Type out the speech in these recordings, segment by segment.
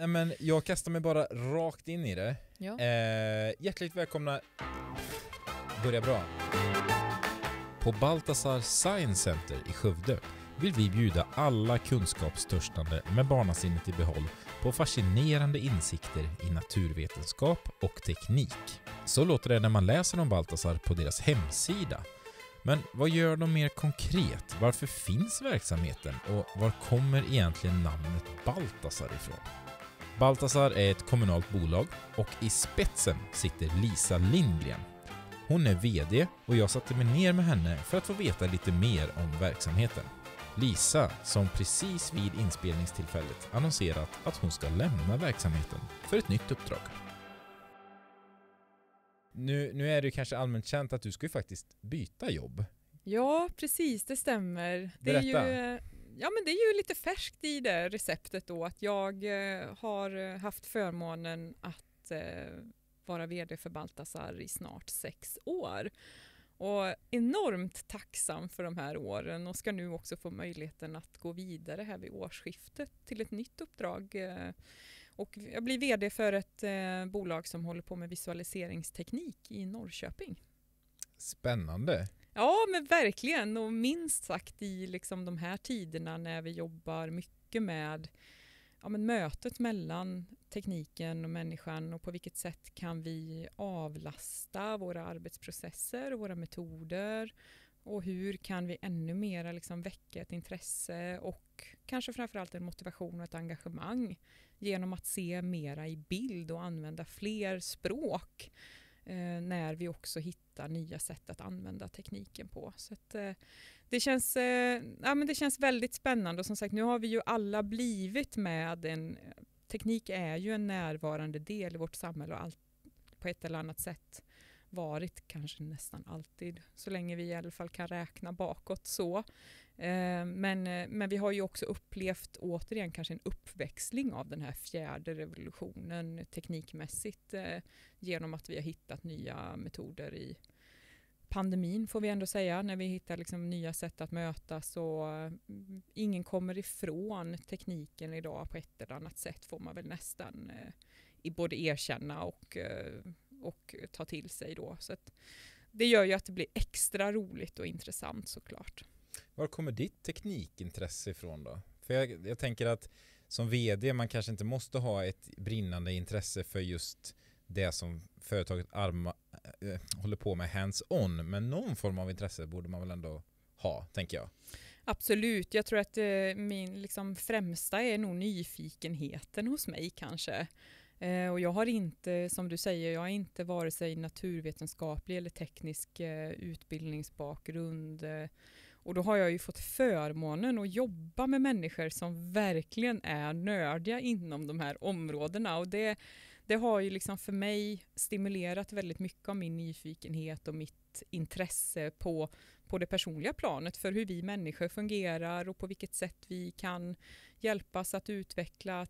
Eh, men jag kastar mig bara rakt in i det. Ja. Eh, hjärtligt välkomna... Börja bra. På Baltasar Science Center i Skövde vill vi bjuda alla kunskapstörstande med barnasinnet i behåll på fascinerande insikter i naturvetenskap och teknik. Så låter det när man läser om Baltasar på deras hemsida. Men vad gör de mer konkret? Varför finns verksamheten och var kommer egentligen namnet Baltasar ifrån? Baltasar är ett kommunalt bolag och i spetsen sitter Lisa Lindgren. Hon är VD och jag satte mig ner med henne för att få veta lite mer om verksamheten. Lisa, som precis vid inspelningstillfället annonserat att hon ska lämna verksamheten för ett nytt uppdrag. Nu, nu är det kanske allmänt känt att du ska ju faktiskt byta jobb. Ja, precis, det stämmer. Berätta. Det är ju eh, ja, men det är ju lite färskt i det receptet då att jag eh, har eh, haft förmånen att eh, vara VD för Baltasar i snart sex år. Och enormt tacksam för de här åren och ska nu också få möjligheten att gå vidare här vid årsskiftet till ett nytt uppdrag. och jag blir VD för ett bolag som håller på med visualiseringsteknik i Norrköping. Spännande. Ja, men verkligen. Och minst sagt i liksom de här tiderna när vi jobbar mycket med ja, men mötet mellan tekniken och människan och på vilket sätt kan vi avlasta våra arbetsprocesser och våra metoder och hur kan vi ännu mer liksom väcka ett intresse och kanske framförallt en motivation och ett engagemang genom att se mera i bild och använda fler språk Eh, när vi också hittar nya sätt att använda tekniken på. Så att, eh, det, känns, eh, ja, men det känns väldigt spännande och som sagt nu har vi ju alla blivit med en teknik är ju en närvarande del i vårt samhälle och allt på ett eller annat sätt varit kanske nästan alltid, så länge vi i alla fall kan räkna bakåt så. Eh, men, eh, men vi har ju också upplevt återigen kanske en uppväxling av den här fjärde revolutionen teknikmässigt eh, genom att vi har hittat nya metoder i pandemin får vi ändå säga, när vi hittar liksom nya sätt att mötas och ingen kommer ifrån tekniken idag på ett eller annat sätt får man väl nästan eh, både erkänna och eh, och ta till sig då. Så det gör ju att det blir extra roligt och intressant såklart. Var kommer ditt teknikintresse ifrån då? För jag, jag tänker att som vd man kanske inte måste ha ett brinnande intresse för just det som företaget arma, äh, håller på med hands-on. Men någon form av intresse borde man väl ändå ha, tänker jag. Absolut, jag tror att eh, min liksom, främsta är nog nyfikenheten hos mig kanske. Eh, och jag har inte, som du säger, jag har inte vare sig naturvetenskaplig eller teknisk eh, utbildningsbakgrund. Eh, och då har jag ju fått förmånen att jobba med människor som verkligen är nördiga inom de här områdena. Och det, det har ju liksom för mig stimulerat väldigt mycket av min nyfikenhet och mitt intresse på, på det personliga planet för hur vi människor fungerar och på vilket sätt vi kan hjälpas att utveckla,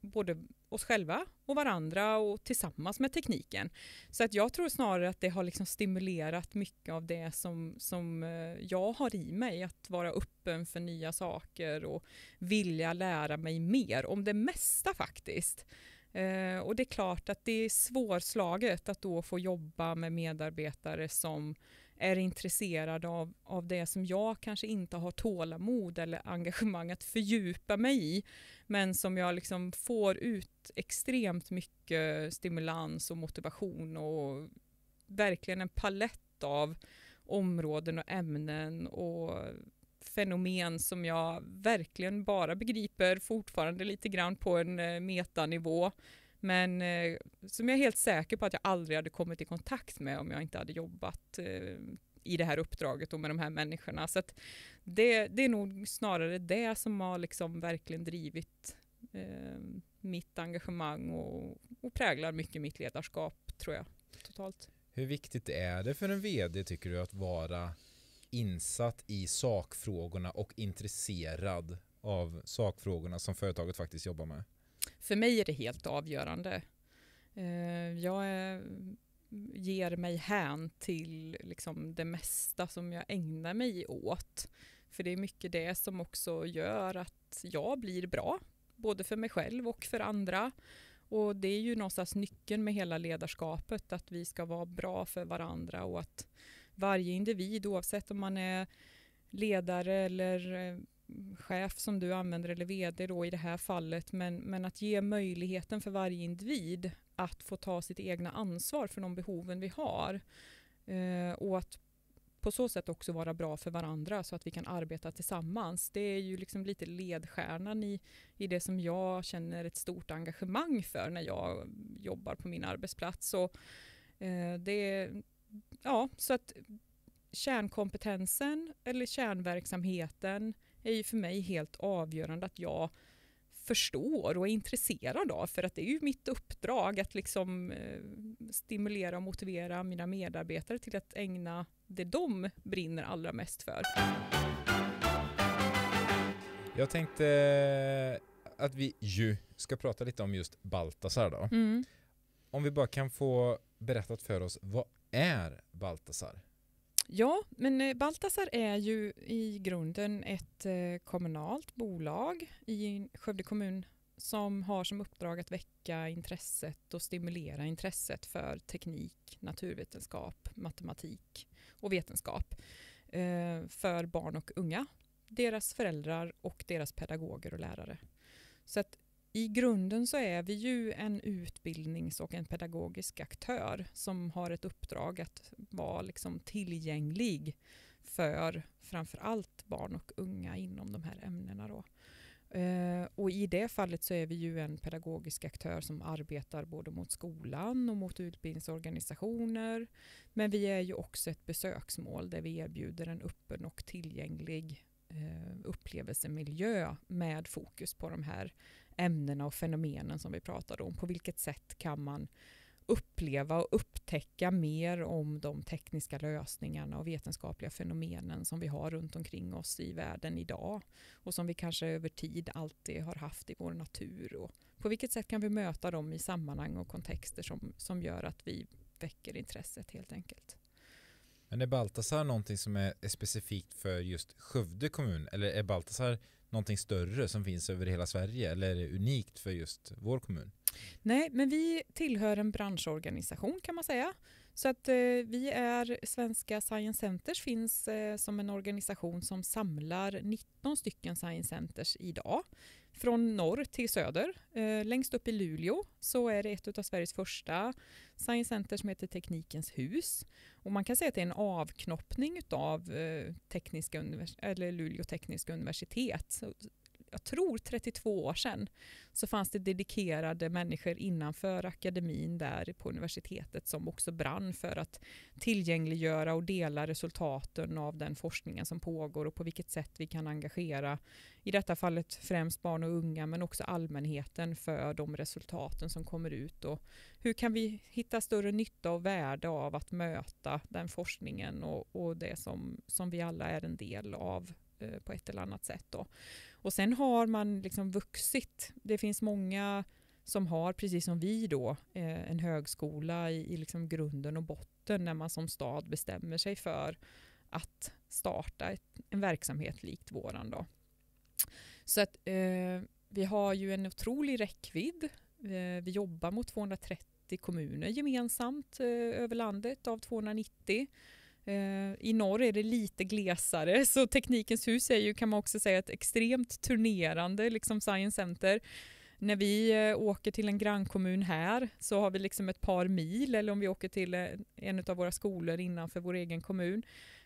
både oss själva och varandra och tillsammans med tekniken. Så att jag tror snarare att det har liksom stimulerat mycket av det som, som eh, jag har i mig, att vara öppen för nya saker och vilja lära mig mer om det mesta faktiskt. Eh, och det är klart att det är svårslaget att då få jobba med medarbetare som är intresserad av, av det som jag kanske inte har tålamod eller engagemang att fördjupa mig i, men som jag liksom får ut extremt mycket stimulans och motivation och verkligen en palett av områden och ämnen och fenomen som jag verkligen bara begriper fortfarande lite grann på en eh, metanivå men eh, som jag är helt säker på att jag aldrig hade kommit i kontakt med om jag inte hade jobbat eh, i det här uppdraget och med de här människorna. Så det, det, är nog snarare det som har liksom verkligen drivit eh, mitt engagemang och, och präglar mycket mitt ledarskap tror jag totalt. Hur viktigt är det för en vd tycker du att vara insatt i sakfrågorna och intresserad av sakfrågorna som företaget faktiskt jobbar med? för mig är det helt avgörande. Eh, jag är, ger mig hän till liksom det mesta som jag ägnar mig åt. För det är mycket det som också gör att jag blir bra, både för mig själv och för andra. Och det är ju någonstans nyckeln med hela ledarskapet, att vi ska vara bra för varandra och att varje individ, oavsett om man är ledare eller eh, chef som du använder eller vd då i det här fallet men, men att ge möjligheten för varje individ att få ta sitt egna ansvar för de behoven vi har eh, och att på så sätt också vara bra för varandra så att vi kan arbeta tillsammans. Det är ju liksom lite ledstjärnan i, i det som jag känner ett stort engagemang för när jag jobbar på min arbetsplats. Så, eh, det, ja, så att kärnkompetensen eller kärnverksamheten är ju för mig helt avgörande att jag förstår och är intresserad av. För att det är ju mitt uppdrag att liksom, eh, stimulera och motivera mina medarbetare till att ägna det de brinner allra mest för. Jag tänkte att vi ju ska prata lite om just Baltasar då. Mm. Om vi bara kan få berättat för oss, vad är Baltasar? Ja, men eh, Baltasar är ju i grunden ett eh, kommunalt bolag i Skövde kommun som har som uppdrag att väcka intresset och stimulera intresset för teknik, naturvetenskap, matematik och vetenskap eh, för barn och unga, deras föräldrar och deras pedagoger och lärare. Så att i grunden så är vi ju en utbildnings och en pedagogisk aktör som har ett uppdrag att vara liksom tillgänglig för framförallt barn och unga inom de här ämnena. Då. Eh, och I det fallet så är vi ju en pedagogisk aktör som arbetar både mot skolan och mot utbildningsorganisationer. Men vi är ju också ett besöksmål där vi erbjuder en öppen och tillgänglig eh, upplevelsemiljö med fokus på de här ämnena och fenomenen som vi pratade om. På vilket sätt kan man uppleva och upptäcka mer om de tekniska lösningarna och vetenskapliga fenomenen som vi har runt omkring oss i världen idag och som vi kanske över tid alltid har haft i vår natur. Och på vilket sätt kan vi möta dem i sammanhang och kontexter som, som gör att vi väcker intresset helt enkelt. Men är Baltasar någonting som är specifikt för just Skövde kommun eller är Baltasar någonting större som finns över hela Sverige eller är det unikt för just vår kommun? Nej, men vi tillhör en branschorganisation kan man säga. Så att eh, vi är Svenska Science Centers finns eh, som en organisation som samlar 19 stycken Science Centers idag från norr till söder. Eh, längst upp i Luleå så är det ett av Sveriges första science center som heter Teknikens hus. Och man kan säga att det är en avknoppning av eh, tekniska eller Luleå tekniska universitet jag tror 32 år sedan, så fanns det dedikerade människor innanför akademin där på universitetet som också brann för att tillgängliggöra och dela resultaten av den forskningen som pågår och på vilket sätt vi kan engagera, i detta fallet främst barn och unga, men också allmänheten för de resultaten som kommer ut och hur kan vi hitta större nytta och värde av att möta den forskningen och, och det som, som vi alla är en del av Eh, på ett eller annat sätt. Då. Och sen har man liksom vuxit. Det finns många som har, precis som vi då, eh, en högskola i, i liksom grunden och botten när man som stad bestämmer sig för att starta ett, en verksamhet likt våran. Då. Så att eh, vi har ju en otrolig räckvidd. Eh, vi jobbar mot 230 kommuner gemensamt eh, över landet av 290. Eh, I norr är det lite glesare, så Teknikens hus är ju kan man också säga ett extremt turnerande liksom science center. När vi eh, åker till en grannkommun här så har vi liksom ett par mil eller om vi åker till eh, en av våra skolor innanför vår egen kommun.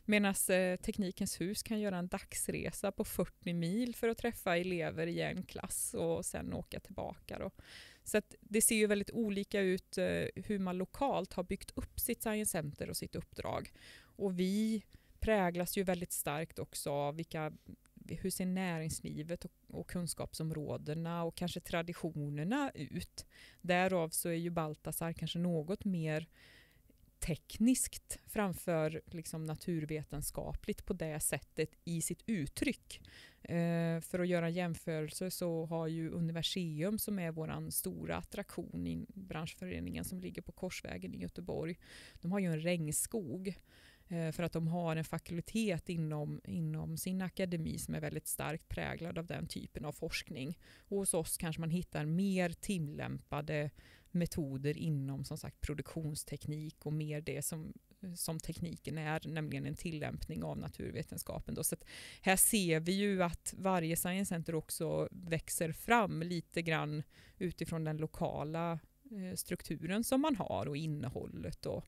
Medan Teknikens hus kan göra en dagsresa på 40 mil för att träffa elever i en klass och sen åka tillbaka. Då. Så det ser ju väldigt olika ut hur man lokalt har byggt upp sitt science center och sitt uppdrag. Och vi präglas ju väldigt starkt också av vilka, hur ser näringslivet och, och kunskapsområdena och kanske traditionerna ut? Därav så är ju Baltasar kanske något mer tekniskt framför liksom naturvetenskapligt på det sättet i sitt uttryck. Eh, för att göra jämförelser så har ju Universium som är vår stora attraktion i branschföreningen som ligger på Korsvägen i Göteborg. De har ju en regnskog Eh, för att de har en fakultet inom, inom sin akademi som är väldigt starkt präglad av den typen av forskning. Och hos oss kanske man hittar mer tillämpade metoder inom som sagt produktionsteknik och mer det som, som tekniken är, nämligen en tillämpning av naturvetenskapen. Då. Så här ser vi ju att varje Science Center också växer fram lite grann utifrån den lokala eh, strukturen som man har och innehållet. Och,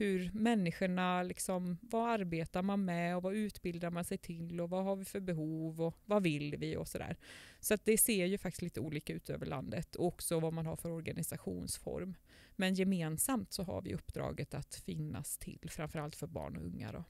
hur människorna, liksom, vad arbetar man med och vad utbildar man sig till och vad har vi för behov och vad vill vi och sådär. Så att det ser ju faktiskt lite olika ut över landet och också vad man har för organisationsform. Men gemensamt så har vi uppdraget att finnas till, framförallt för barn och unga. Då.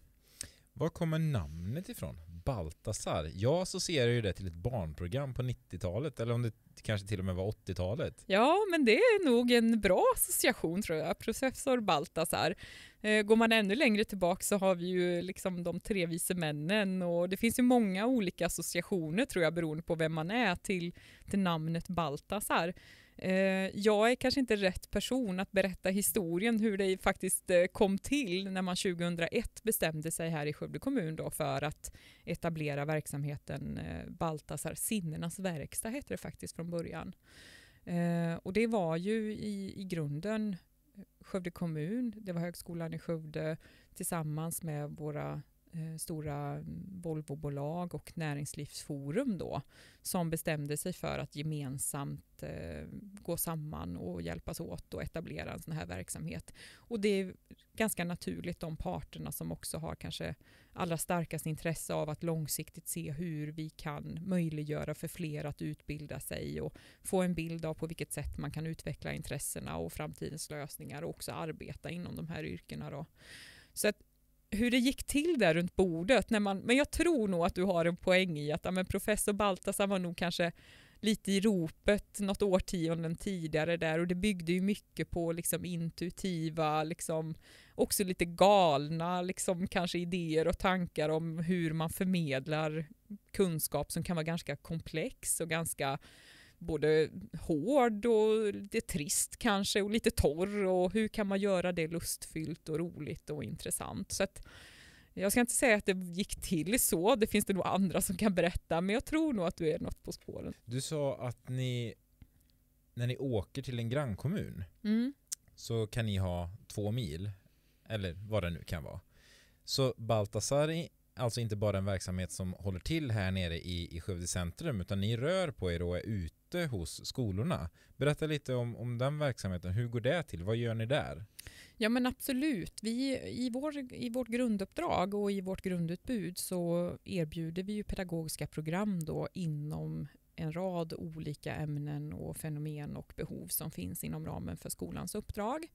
Var kommer namnet ifrån? Baltasar? Jag associerar ju det till ett barnprogram på 90-talet, eller om det kanske till och med var 80-talet. Ja, men det är nog en bra association tror jag. Professor Baltasar. Eh, går man ännu längre tillbaka så har vi ju liksom de tre vise männen och det finns ju många olika associationer tror jag beroende på vem man är till, till namnet Baltasar. Eh, jag är kanske inte rätt person att berätta historien hur det faktiskt eh, kom till när man 2001 bestämde sig här i Skövde kommun då för att etablera verksamheten eh, Baltasar Sinnenas verkstad hette det faktiskt från början. Och det var ju i, i grunden Skövde kommun, det var Högskolan i Skövde tillsammans med våra Eh, stora Volvobolag och näringslivsforum då, som bestämde sig för att gemensamt eh, gå samman och hjälpas åt och etablera en sån här verksamhet. Och det är ganska naturligt de parterna som också har kanske allra starkast intresse av att långsiktigt se hur vi kan möjliggöra för fler att utbilda sig och få en bild av på vilket sätt man kan utveckla intressena och framtidens lösningar och också arbeta inom de här yrkena. Då. Så att hur det gick till där runt bordet. När man, men jag tror nog att du har en poäng i att ja, men professor Baltasar var nog kanske lite i ropet något årtionden tidigare där och det byggde ju mycket på liksom intuitiva, liksom, också lite galna liksom, kanske idéer och tankar om hur man förmedlar kunskap som kan vara ganska komplex och ganska både hård och lite trist kanske och lite torr och hur kan man göra det lustfyllt och roligt och intressant. Så att, jag ska inte säga att det gick till så, det finns det nog andra som kan berätta, men jag tror nog att du är något på spåren. Du sa att ni, när ni åker till en grannkommun, mm. så kan ni ha två mil, eller vad det nu kan vara. Så Baltasar alltså inte bara en verksamhet som håller till här nere i, i Skövde centrum utan ni rör på er och är ute hos skolorna. Berätta lite om, om den verksamheten. Hur går det till? Vad gör ni där? Ja men absolut. Vi, i, vår, I vårt grunduppdrag och i vårt grundutbud så erbjuder vi ju pedagogiska program då inom en rad olika ämnen och fenomen och behov som finns inom ramen för skolans uppdrag.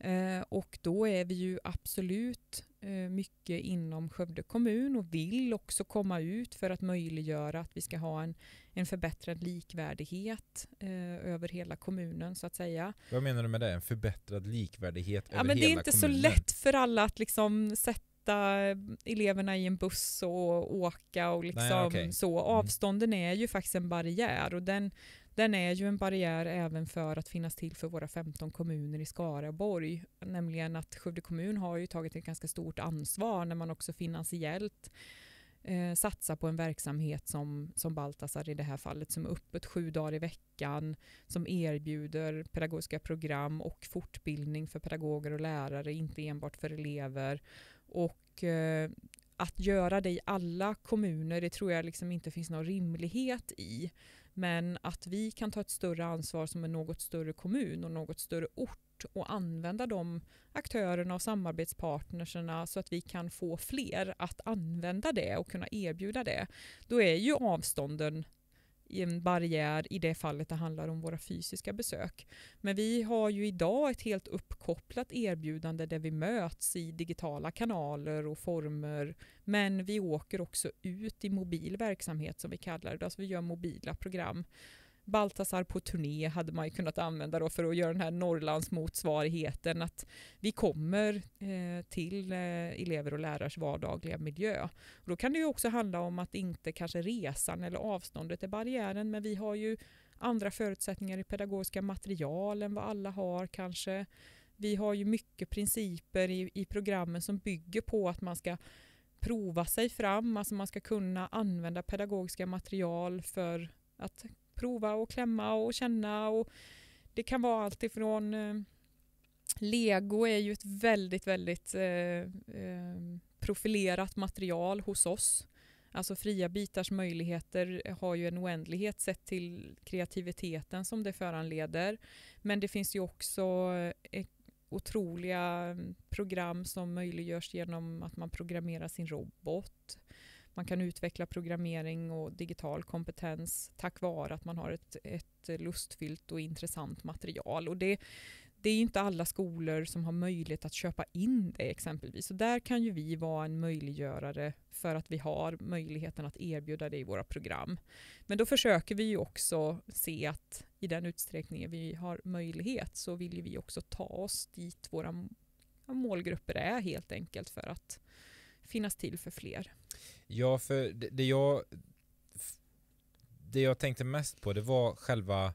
Eh, och då är vi ju absolut eh, mycket inom Skövde kommun och vill också komma ut för att möjliggöra att vi ska ha en, en förbättrad likvärdighet eh, över hela kommunen så att säga. Vad menar du med det? En förbättrad likvärdighet ja, över hela kommunen? Det är inte kommunen. så lätt för alla att liksom sätta eh, eleverna i en buss och åka och liksom Nej, okay. så. Mm. Avstånden är ju faktiskt en barriär och den, den är ju en barriär även för att finnas till för våra 15 kommuner i Skaraborg. Nämligen att Skövde kommun har ju tagit ett ganska stort ansvar när man också finansiellt eh, satsar på en verksamhet som, som Baltasar i det här fallet som är öppet sju dagar i veckan, som erbjuder pedagogiska program och fortbildning för pedagoger och lärare, inte enbart för elever. Och eh, att göra det i alla kommuner, det tror jag liksom inte finns någon rimlighet i. Men att vi kan ta ett större ansvar som en något större kommun och något större ort och använda de aktörerna och samarbetspartnerserna så att vi kan få fler att använda det och kunna erbjuda det. Då är ju avstånden en barriär i det fallet det handlar om våra fysiska besök. Men vi har ju idag ett helt uppkopplat erbjudande där vi möts i digitala kanaler och former. Men vi åker också ut i mobil verksamhet som vi kallar det. Alltså vi gör mobila program Baltasar på turné hade man ju kunnat använda då för att göra den här Norrlands motsvarigheten att vi kommer eh, till eh, elever och lärares vardagliga miljö. Och då kan det ju också handla om att inte kanske resan eller avståndet är barriären men vi har ju andra förutsättningar i pedagogiska material än vad alla har kanske. Vi har ju mycket principer i, i programmen som bygger på att man ska prova sig fram, alltså man ska kunna använda pedagogiska material för att prova och klämma och känna. Och det kan vara allt ifrån eh, lego är ju ett väldigt, väldigt eh, eh, profilerat material hos oss. Alltså fria bitars möjligheter har ju en oändlighet sett till kreativiteten som det föranleder. Men det finns ju också eh, otroliga mm, program som möjliggörs genom att man programmerar sin robot man kan utveckla programmering och digital kompetens tack vare att man har ett, ett lustfyllt och intressant material. Och det, det är inte alla skolor som har möjlighet att köpa in det exempelvis. Så där kan ju vi vara en möjliggörare för att vi har möjligheten att erbjuda det i våra program. Men då försöker vi ju också se att i den utsträckning vi har möjlighet så vill vi också ta oss dit våra målgrupper är helt enkelt för att finnas till för fler. Ja, för det, det, jag det jag tänkte mest på det var själva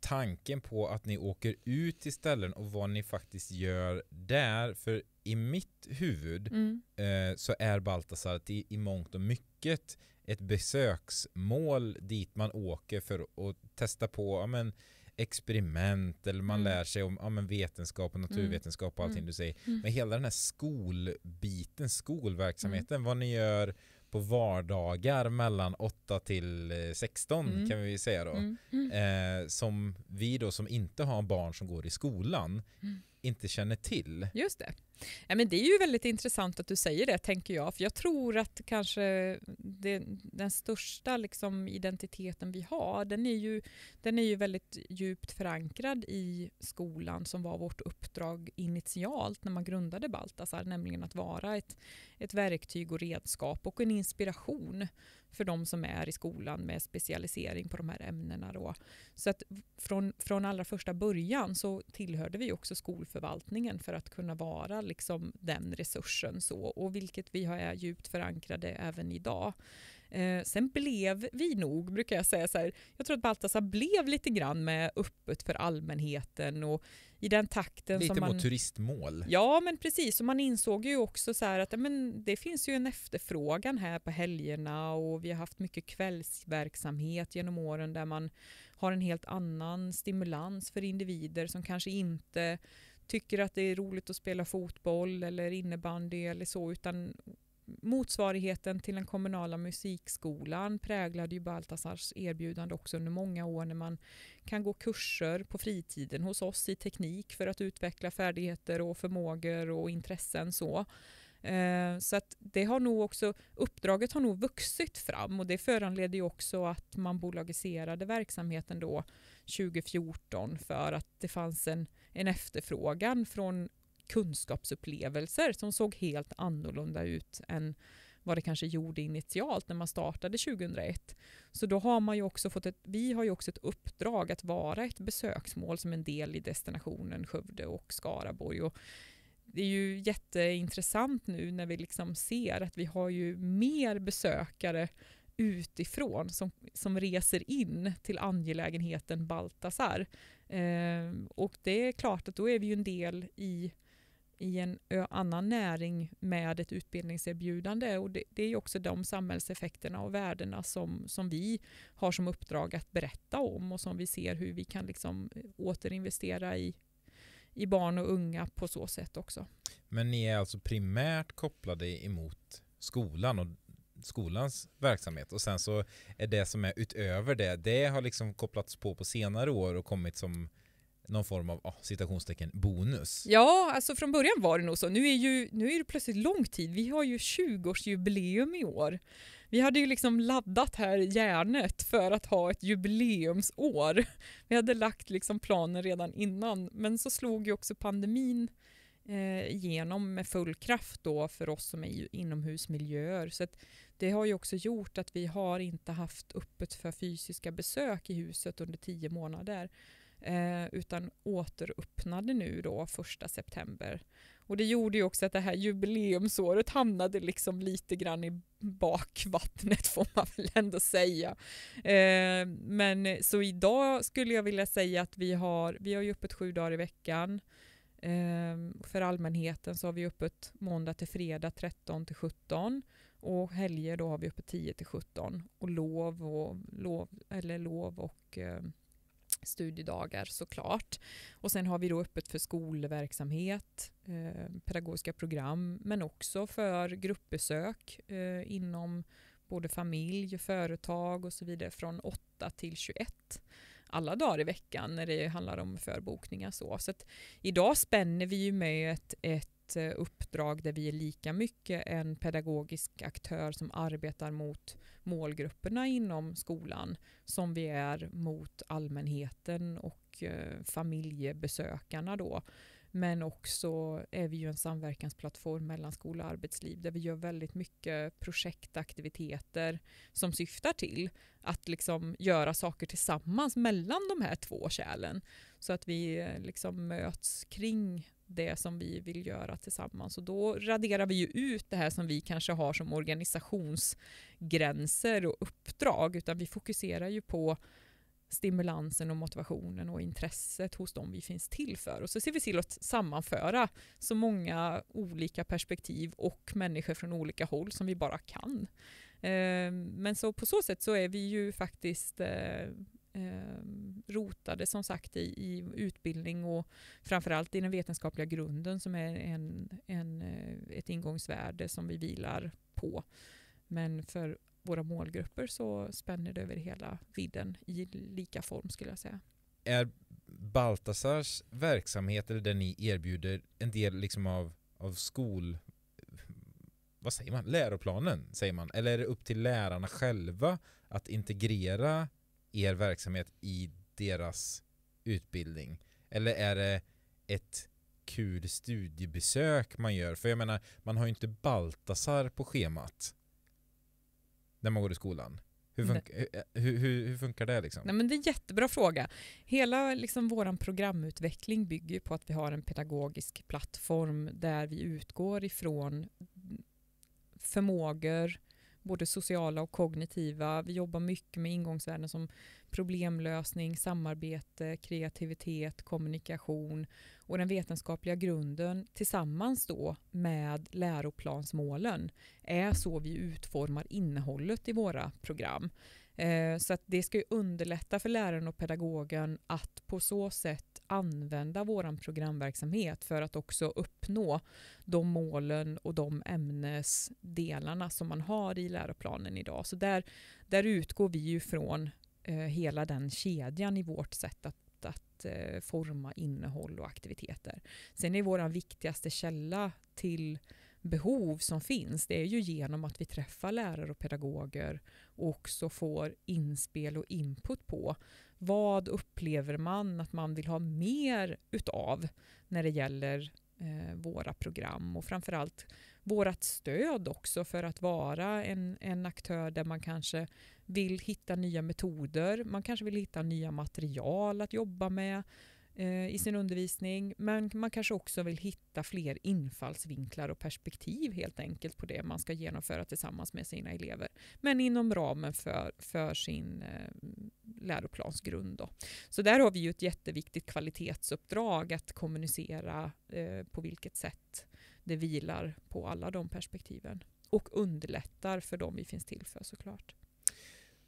tanken på att ni åker ut till ställen och vad ni faktiskt gör där. För i mitt huvud mm. eh, så är Baltasar i, i mångt och mycket ett besöksmål dit man åker för att testa på ja, men, experiment eller man mm. lär sig om ja, men vetenskap och naturvetenskap och mm. allting mm. du säger. Mm. Mm. Men hela den här skolbiten, skolverksamheten, vad ni gör på vardagar mellan 8 till 16 eh, mm. kan vi säga då. Mm. Mm. Eh, som vi då som inte har barn som går i skolan inte känner till. Just det. Ja, men det är ju väldigt intressant att du säger det, tänker jag. För Jag tror att kanske det, den största liksom, identiteten vi har den är, ju, den är ju väldigt djupt förankrad i skolan som var vårt uppdrag initialt när man grundade Baltasar, nämligen att vara ett, ett verktyg och redskap och en inspiration för de som är i skolan med specialisering på de här ämnena. Då. Så att från, från allra första början så tillhörde vi också skolförvaltningen för att kunna vara liksom den resursen så och vilket vi är djupt förankrade även idag. Eh, sen blev vi nog, brukar jag säga så här, jag tror att Baltasar blev lite grann med öppet för allmänheten och i den takten lite som man... Lite mot turistmål. Ja men precis, och man insåg ju också så att men, det finns ju en efterfrågan här på helgerna och vi har haft mycket kvällsverksamhet genom åren där man har en helt annan stimulans för individer som kanske inte tycker att det är roligt att spela fotboll eller innebandy eller så, utan motsvarigheten till den kommunala musikskolan präglade ju Baltasars erbjudande också under många år när man kan gå kurser på fritiden hos oss i teknik för att utveckla färdigheter och förmågor och intressen så. Eh, så att det har nog också, uppdraget har nog vuxit fram och det föranledde ju också att man bolagiserade verksamheten då 2014 för att det fanns en, en efterfrågan från kunskapsupplevelser som såg helt annorlunda ut än vad det kanske gjorde initialt när man startade 2001. Så då har man ju också fått ett, vi har ju också ett uppdrag att vara ett besöksmål som en del i destinationen Skövde och Skaraborg. Och det är ju jätteintressant nu när vi liksom ser att vi har ju mer besökare utifrån som, som reser in till angelägenheten Baltasar. Eh, och det är klart att då är vi ju en del i, i en annan näring med ett utbildningserbjudande och det, det är också de samhällseffekterna och värdena som, som vi har som uppdrag att berätta om och som vi ser hur vi kan liksom eh, återinvestera i, i barn och unga på så sätt också. Men ni är alltså primärt kopplade emot skolan och skolans verksamhet och sen så är det som är utöver det, det har liksom kopplats på på senare år och kommit som någon form av oh, citationstecken bonus. Ja, alltså från början var det nog så. Nu är, ju, nu är det plötsligt lång tid. Vi har ju 20-årsjubileum i år. Vi hade ju liksom laddat här hjärnet för att ha ett jubileumsår. Vi hade lagt liksom planen redan innan, men så slog ju också pandemin eh, igenom med full kraft då för oss som är i inomhusmiljöer. Så att det har ju också gjort att vi har inte haft öppet för fysiska besök i huset under tio månader eh, utan återöppnade nu då första september. Och det gjorde ju också att det här jubileumsåret hamnade liksom lite grann i bakvattnet får man väl ändå säga. Eh, men eh, så idag skulle jag vilja säga att vi har, vi har ju öppet sju dagar i veckan. Eh, för allmänheten så har vi öppet måndag till fredag 13 till 17 och helger då har vi uppe 10 till 17 och lov och, lov, eller lov och eh, studiedagar såklart. Och sen har vi då öppet för skolverksamhet, eh, pedagogiska program men också för gruppbesök eh, inom både familj, företag och så vidare från 8 till 21 alla dagar i veckan när det handlar om förbokningar. Så, så idag spänner vi ju med ett, ett ett eh, uppdrag där vi är lika mycket en pedagogisk aktör som arbetar mot målgrupperna inom skolan som vi är mot allmänheten och eh, familjebesökarna då. Men också är vi ju en samverkansplattform mellan skola och arbetsliv där vi gör väldigt mycket projektaktiviteter som syftar till att liksom göra saker tillsammans mellan de här två kärlen. Så att vi eh, liksom möts kring det som vi vill göra tillsammans. Och då raderar vi ju ut det här som vi kanske har som organisationsgränser och uppdrag, utan vi fokuserar ju på stimulansen och motivationen och intresset hos dem vi finns till för. Och så ser vi till att sammanföra så många olika perspektiv och människor från olika håll som vi bara kan. Ehm, men så på så sätt så är vi ju faktiskt eh, eh, rotade som sagt i, i utbildning och framförallt i den vetenskapliga grunden som är en, en, eh, ett ingångsvärde som vi vilar på. Men för våra målgrupper så spänner det över hela vidden i lika form skulle jag säga. Är Baltasars verksamhet eller det ni erbjuder en del liksom av, av skol vad säger man, läroplanen säger man, eller är det upp till lärarna själva att integrera er verksamhet i deras utbildning? Eller är det ett kul studiebesök man gör? För jag menar, man har ju inte Baltasar på schemat när man går i skolan. Hur, fun eh, eh, hur, hur, hur funkar det? Liksom? Nej, men det är en jättebra fråga. Hela liksom, vår programutveckling bygger på att vi har en pedagogisk plattform där vi utgår ifrån förmågor, både sociala och kognitiva. Vi jobbar mycket med ingångsvärden som problemlösning, samarbete, kreativitet, kommunikation och den vetenskapliga grunden tillsammans då med läroplansmålen är så vi utformar innehållet i våra program. Eh, så att det ska underlätta för läraren och pedagogen att på så sätt använda vår programverksamhet för att också uppnå de målen och de ämnesdelarna som man har i läroplanen idag. Så där, där utgår vi ju från eh, hela den kedjan i vårt sätt att att eh, forma innehåll och aktiviteter. Sen är vår viktigaste källa till behov som finns, det är ju genom att vi träffar lärare och pedagoger och också får inspel och input på vad upplever man att man vill ha mer utav när det gäller eh, våra program och framförallt vårt stöd också för att vara en, en aktör där man kanske vill hitta nya metoder, man kanske vill hitta nya material att jobba med, eh, i sin undervisning. Men man kanske också vill hitta fler infallsvinklar och perspektiv helt enkelt på det man ska genomföra tillsammans med sina elever. Men inom ramen för, för sin eh, läroplansgrund. Då. Så där har vi ju ett jätteviktigt kvalitetsuppdrag att kommunicera eh, på vilket sätt det vilar på alla de perspektiven och underlättar för dem vi finns till för såklart.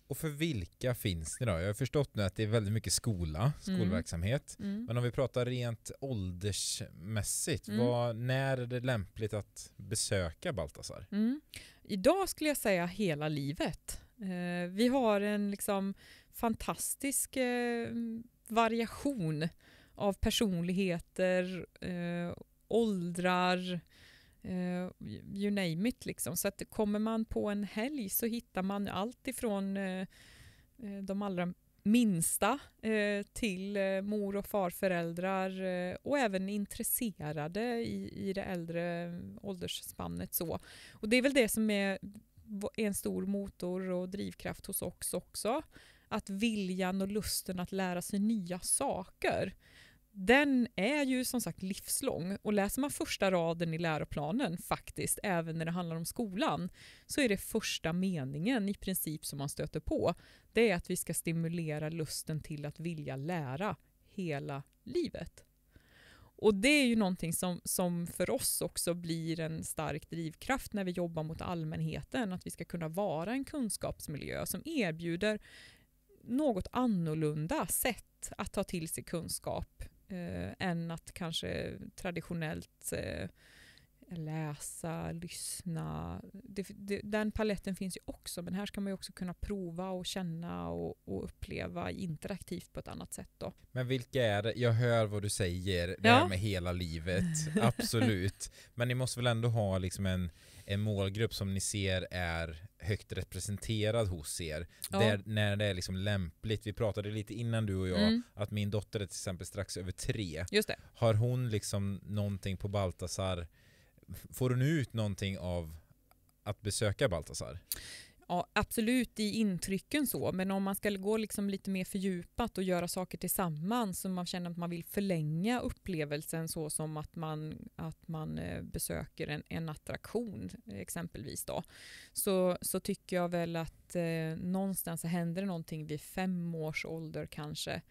Och för vilka finns ni då? Jag har förstått nu att det är väldigt mycket skola, mm. skolverksamhet. Mm. Mm. Men om vi pratar rent åldersmässigt, mm. vad, när är det lämpligt att besöka Baltasar? Mm. Idag skulle jag säga hela livet. Eh, vi har en liksom fantastisk eh, variation av personligheter, eh, åldrar, you name it. Liksom. Så att kommer man på en helg så hittar man allt ifrån eh, eh, de allra minsta eh, till eh, mor och farföräldrar eh, och även intresserade i, i det äldre eh, åldersspannet. Så. Och det är väl det som är en stor motor och drivkraft hos oss också. Att viljan och lusten att lära sig nya saker den är ju som sagt livslång och läser man första raden i läroplanen faktiskt, även när det handlar om skolan, så är det första meningen i princip som man stöter på. Det är att vi ska stimulera lusten till att vilja lära hela livet. Och det är ju någonting som, som för oss också blir en stark drivkraft när vi jobbar mot allmänheten, att vi ska kunna vara en kunskapsmiljö som erbjuder något annorlunda sätt att ta till sig kunskap eh, än att kanske traditionellt eh, läsa, lyssna. Det, det, den paletten finns ju också men här ska man ju också kunna prova och känna och, och uppleva interaktivt på ett annat sätt. Då. Men vilka är det? Jag hör vad du säger, det här med hela livet, absolut. Men ni måste väl ändå ha liksom en, en målgrupp som ni ser är högt representerad hos er. Ja. Där, när det är liksom lämpligt. Vi pratade lite innan du och jag mm. att min dotter är till exempel strax över tre. Har hon liksom någonting på Baltasar får hon ut någonting av att besöka Baltasar? Ja, absolut i intrycken så, men om man ska gå liksom lite mer fördjupat och göra saker tillsammans så man känner att man vill förlänga upplevelsen så som att man, att man eh, besöker en, en attraktion exempelvis då, så, så tycker jag väl att eh, någonstans händer det någonting vid fem års ålder kanske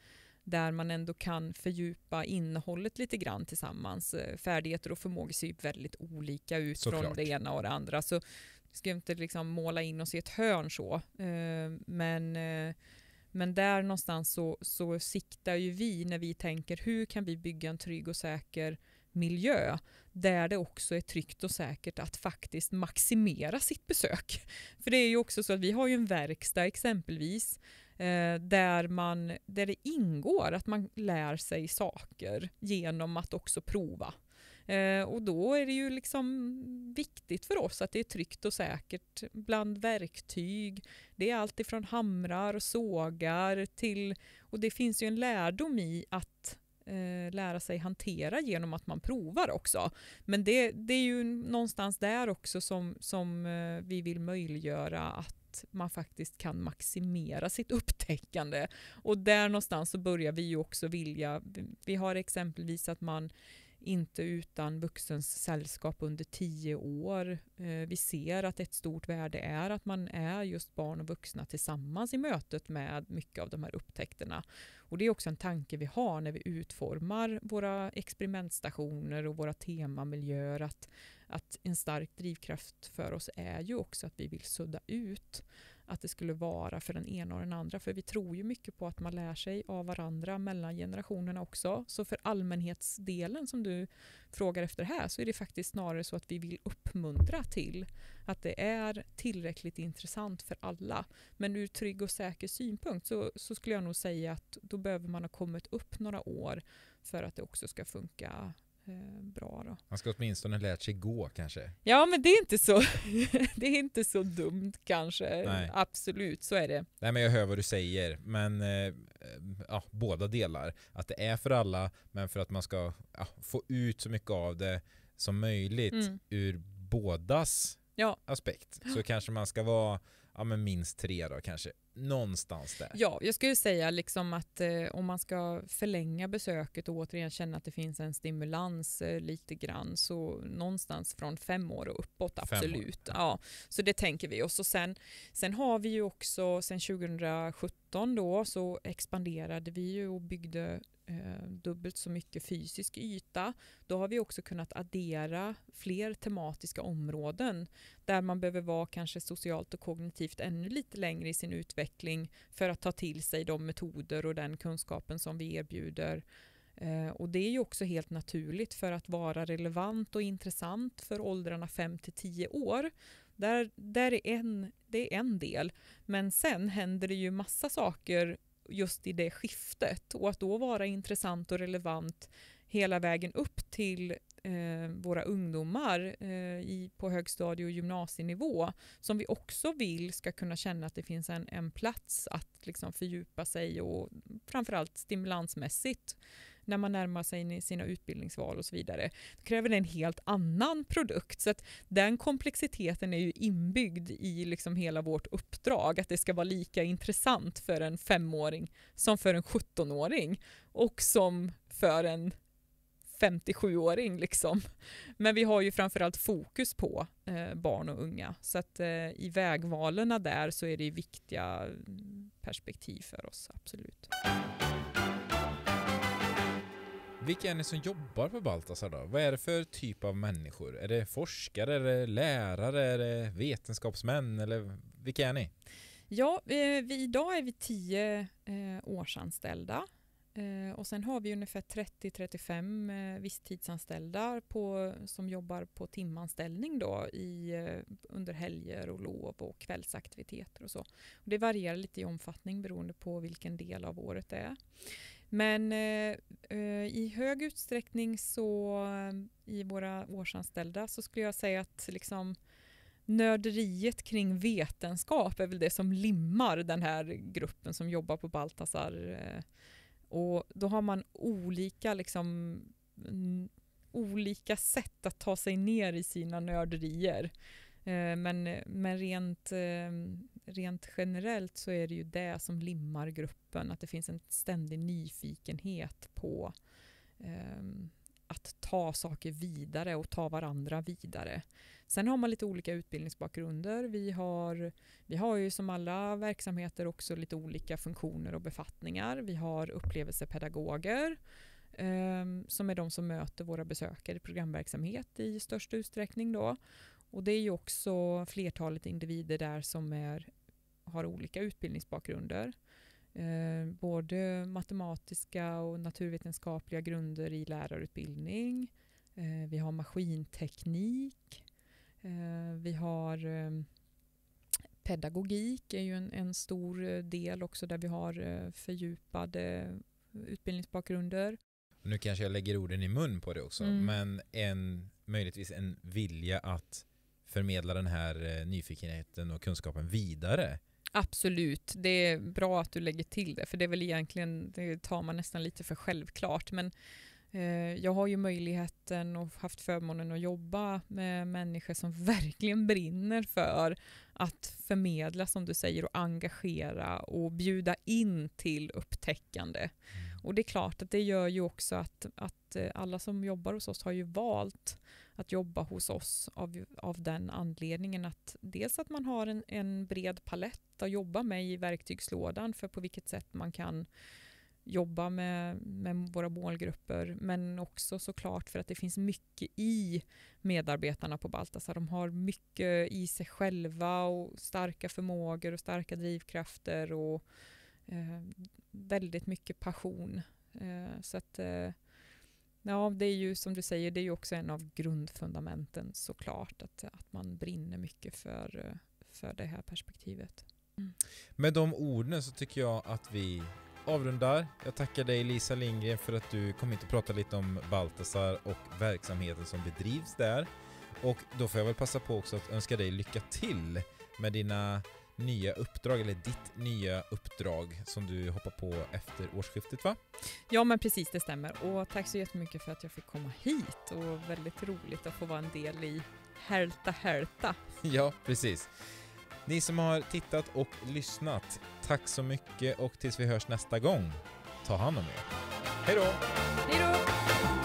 där man ändå kan fördjupa innehållet lite grann tillsammans. Eh, färdigheter och förmågor ser ju väldigt olika ut Såklart. från det ena och det andra. Så ska inte liksom måla in oss i ett hörn så. Eh, men, eh, men där någonstans så, så siktar ju vi när vi tänker hur kan vi bygga en trygg och säker miljö där det också är tryggt och säkert att faktiskt maximera sitt besök. För det är ju också så att vi har ju en verkstad exempelvis eh, där, man, där det ingår att man lär sig saker genom att också prova. Eh, och då är det ju liksom viktigt för oss att det är tryggt och säkert bland verktyg. Det är allt ifrån hamrar och sågar till... Och det finns ju en lärdom i att eh, lära sig hantera genom att man provar också. Men det, det är ju någonstans där också som, som eh, vi vill möjliggöra att att man faktiskt kan maximera sitt upptäckande. Och där någonstans så börjar vi ju också vilja, vi har exempelvis att man inte utan vuxens sällskap under tio år. Eh, vi ser att ett stort värde är att man är just barn och vuxna tillsammans i mötet med mycket av de här upptäckterna. Och det är också en tanke vi har när vi utformar våra experimentstationer och våra temamiljöer att, att en stark drivkraft för oss är ju också att vi vill sudda ut att det skulle vara för den ena och den andra. För vi tror ju mycket på att man lär sig av varandra mellan generationerna också. Så för allmänhetsdelen som du frågar efter här så är det faktiskt snarare så att vi vill uppmuntra till att det är tillräckligt intressant för alla. Men ur trygg och säker synpunkt så, så skulle jag nog säga att då behöver man ha kommit upp några år för att det också ska funka Eh, bra. Då. Man ska åtminstone ha lärt sig gå kanske? Ja, men det är inte så, det är inte så dumt kanske. Nej. Absolut, så är det. Nej, men jag hör vad du säger, men eh, eh, ja, båda delar. Att det är för alla, men för att man ska ja, få ut så mycket av det som möjligt mm. ur bådas ja. aspekt så kanske man ska vara ja, men minst tre då kanske. Någonstans där. Ja, jag skulle säga liksom att eh, om man ska förlänga besöket och återigen känna att det finns en stimulans eh, lite grann så någonstans från fem år och uppåt absolut. Ja. så det tänker vi. Och sen, sen har vi ju också sen 2017 då så expanderade vi ju och byggde Eh, dubbelt så mycket fysisk yta. Då har vi också kunnat addera fler tematiska områden där man behöver vara kanske socialt och kognitivt ännu lite längre i sin utveckling för att ta till sig de metoder och den kunskapen som vi erbjuder. Eh, och det är ju också helt naturligt för att vara relevant och intressant för åldrarna 5 till 10 år. Där, där är en, det är en del. Men sen händer det ju massa saker just i det skiftet och att då vara intressant och relevant hela vägen upp till eh, våra ungdomar eh, i, på högstadie och gymnasienivå som vi också vill ska kunna känna att det finns en, en plats att liksom fördjupa sig och framförallt stimulansmässigt när man närmar sig sina utbildningsval och så vidare. Då kräver det en helt annan produkt. Så att den komplexiteten är ju inbyggd i liksom hela vårt uppdrag, att det ska vara lika intressant för en femåring som för en 17-åring och som för en 57-åring. Liksom. Men vi har ju framförallt fokus på eh, barn och unga. Så att eh, i vägvalen där så är det viktiga mm, perspektiv för oss, absolut. Vilka är ni som jobbar på Baltasar då? Vad är det för typ av människor? Är det forskare, är det lärare, är det vetenskapsmän eller vilka är ni? Ja, eh, vi, idag är vi tio eh, årsanställda eh, och sen har vi ungefär 30-35 eh, visstidsanställda på, som jobbar på timanställning då i, eh, under helger och lov och kvällsaktiviteter och så. Och det varierar lite i omfattning beroende på vilken del av året det är. Men eh, eh, i hög utsträckning så eh, i våra årsanställda så skulle jag säga att liksom, nörderiet kring vetenskap är väl det som limmar den här gruppen som jobbar på Baltasar. Eh. Och då har man olika, liksom, olika sätt att ta sig ner i sina nörderier. Men, men rent rent generellt så är det ju det som limmar gruppen, att det finns en ständig nyfikenhet på eh, att ta saker vidare och ta varandra vidare. Sen har man lite olika utbildningsbakgrunder. Vi har, vi har ju som alla verksamheter också lite olika funktioner och befattningar. Vi har upplevelsepedagoger eh, som är de som möter våra besökare i programverksamhet i störst utsträckning. Då. Och det är ju också flertalet individer där som är har olika utbildningsbakgrunder. Eh, både matematiska och naturvetenskapliga grunder i lärarutbildning. Eh, vi har maskinteknik. Eh, vi har eh, pedagogik är ju en, en, stor eh, del också där vi har eh, fördjupade utbildningsbakgrunder. Nu kanske jag lägger orden i mun på det också, mm. men en, möjligtvis en vilja att förmedla den här nyfikenheten och kunskapen vidare Absolut, det är bra att du lägger till det för det är väl egentligen, det tar man nästan lite för självklart men eh, jag har ju möjligheten och haft förmånen att jobba med människor som verkligen brinner för att förmedla som du säger och engagera och bjuda in till upptäckande. Mm. Och det är klart att det gör ju också att, att eh, alla som jobbar hos oss har ju valt att jobba hos oss av, av den anledningen att dels att man har en, en bred palett att jobba med i verktygslådan för på vilket sätt man kan jobba med, med våra målgrupper men också såklart för att det finns mycket i medarbetarna på Baltasar. De har mycket i sig själva och starka förmågor och starka drivkrafter och eh, väldigt mycket passion. Eh, så att eh, Ja, det är ju som du säger, det är ju också en av grundfundamenten såklart, att, att man brinner mycket för, för det här perspektivet. Mm. Med de orden så tycker jag att vi avrundar. Jag tackar dig Lisa Lindgren för att du kom hit och pratade lite om Baltasar och verksamheten som bedrivs där. Och då får jag väl passa på också att önska dig lycka till med dina nya uppdrag, eller ditt nya uppdrag som du hoppar på efter årsskiftet va? Ja men precis, det stämmer. Och tack så jättemycket för att jag fick komma hit och väldigt roligt att få vara en del i Hälta Hälta. Ja, precis. Ni som har tittat och lyssnat, tack så mycket och tills vi hörs nästa gång, ta hand om er. Hej då! Hej då!